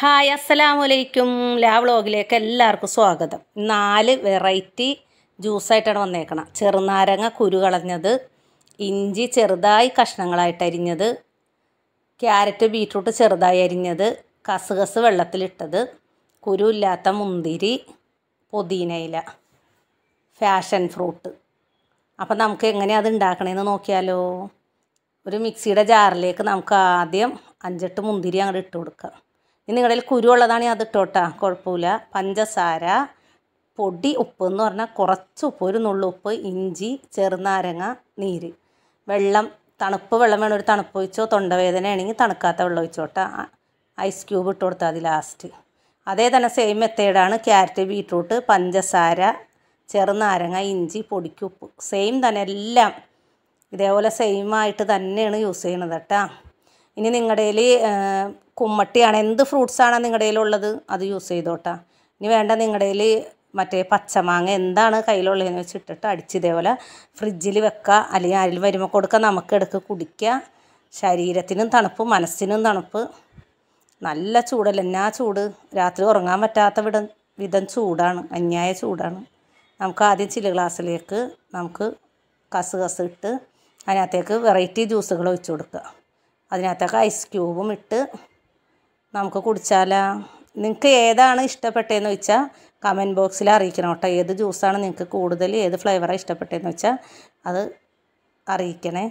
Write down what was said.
hi അസ്സലാമു അലൈക്കും ലാ വ്ളോഗിലേക്ക് എല്ലാവർക്കും സ്വാഗതം നാല് വെറൈറ്റി ജ്യൂസായിട്ടാണ് വന്നേക്കണം ചെറുനാരങ്ങ കുരു കളഞ്ഞത് ഇഞ്ചി ചെറുതായി കഷ്ണങ്ങളായിട്ട് അരിഞ്ഞത് ക്യാരറ്റ് ബീറ്റ്റൂട്ട് ചെറുതായി അരിഞ്ഞത് കസുകസ് വെള്ളത്തിലിട്ടത് കുരു ഇല്ലാത്ത മുന്തിരി പുതിനയില ഫാഷൻ ഫ്രൂട്ട് അപ്പം നമുക്ക് എങ്ങനെയാണ് അത് ഉണ്ടാക്കണമെന്ന് നോക്കിയാലോ ഒരു മിക്സിയുടെ ജാറിലേക്ക് നമുക്ക് ആദ്യം അഞ്ചെട്ട് മുന്തിരി അങ്ങോട്ട് ഇട്ട് കൊടുക്കാം ഇനി നിങ്ങളുടെ കയ്യിൽ ഉള്ളതാണ് അത് ഇട്ടോട്ടാ കുഴപ്പമില്ല പഞ്ചസാര പൊടി ഉപ്പ് എന്ന് പറഞ്ഞാൽ കുറച്ച് ഉപ്പ് ഒരു നുള്ളുപ്പ് ഇഞ്ചി ചെറുനാരങ്ങ നീര് വെള്ളം തണുപ്പ് വെള്ളം വേണം ഒരു തണുപ്പ് ഒഴിച്ചോ തൊണ്ടവേദന ആണെങ്കിൽ തണുക്കാത്ത വെള്ളം ഒഴിച്ചോട്ടെ ഐസ് ക്യൂബ് ഇട്ട് കൊടുത്താൽ മതി ലാസ്റ്റ് അതേ തന്നെ സെയിം മെത്തേഡാണ് ക്യാരറ്റ് ബീട്രൂട്ട് പഞ്ചസാര ചെറുനാരങ്ങ ഇഞ്ചി പൊടിക്കുപ്പ് സെയിം തന്നെ എല്ലാം ഇതേപോലെ സെയിം ആയിട്ട് തന്നെയാണ് യൂസ് ചെയ്യണത് കേട്ടോ ഇനി നിങ്ങളുടെ കയ്യിൽ കുമ്മട്ടിയാണ് എന്ത് ഫ്രൂട്ട്സാണ് നിങ്ങളുടെ കയ്യിലുള്ളത് അത് യൂസ് ചെയ്തോട്ട ഇനി വേണ്ട നിങ്ങളുടെ കയ്യിൽ മറ്റേ പച്ചമാങ്ങ എന്താണ് കയ്യിലുള്ളതെന്ന് വെച്ചിട്ടിട്ട് അടിച്ച് ഇതേപോലെ ഫ്രിഡ്ജിൽ വെക്കുക അല്ലെങ്കിൽ ആരിൽ വരുമ്പോൾ കൊടുക്കുക നമുക്ക് എടുക്ക് കുടിക്കുക ശരീരത്തിനും തണുപ്പ് മനസ്സിനും തണുപ്പ് നല്ല ചൂടല്ല എന്നാ ചൂട് രാത്രി ഉറങ്ങാൻ പറ്റാത്ത വിധം വിധം ചൂടാണ് അന്യായ ചൂടാണ് നമുക്ക് ആദ്യം ചില്ല് ഗ്ലാസ്സിലേക്ക് നമുക്ക് കസ് കസ് ഇട്ട് അതിനകത്തേക്ക് വെറൈറ്റി ജ്യൂസുകൾ ഒഴിച്ചു കൊടുക്കുക അതിനകത്തൊക്കെ ഐസ് ക്യൂബും ഇട്ട് നമുക്ക് കുടിച്ചാലോ നിങ്ങൾക്ക് ഏതാണ് ഇഷ്ടപ്പെട്ടതെന്ന് വെച്ചാൽ കമൻറ്റ് ബോക്സിൽ അറിയിക്കണം കേട്ടോ ഏത് ജ്യൂസാണ് നിങ്ങൾക്ക് കൂടുതൽ ഏത് ഫ്ലേവറാണ് ഇഷ്ടപ്പെട്ടതെന്ന് വെച്ചാൽ അത് അറിയിക്കണേ